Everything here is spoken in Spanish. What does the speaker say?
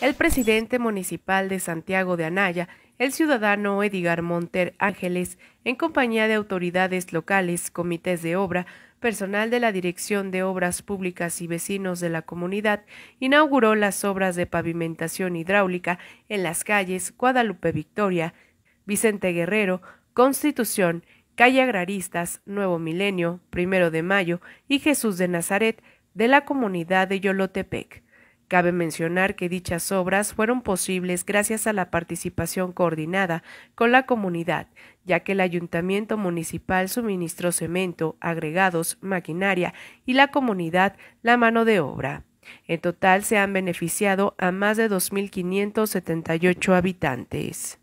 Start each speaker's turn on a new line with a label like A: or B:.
A: El presidente municipal de Santiago de Anaya, el ciudadano Edgar Monter Ángeles, en compañía de autoridades locales, comités de obra, personal de la Dirección de Obras Públicas y vecinos de la comunidad, inauguró las obras de pavimentación hidráulica en las calles Guadalupe Victoria, Vicente Guerrero, Constitución, Calle Agraristas, Nuevo Milenio, Primero de Mayo y Jesús de Nazaret, de la comunidad de Yolotepec. Cabe mencionar que dichas obras fueron posibles gracias a la participación coordinada con la comunidad, ya que el ayuntamiento municipal suministró cemento, agregados, maquinaria y la comunidad la mano de obra. En total se han beneficiado a más de 2.578 habitantes.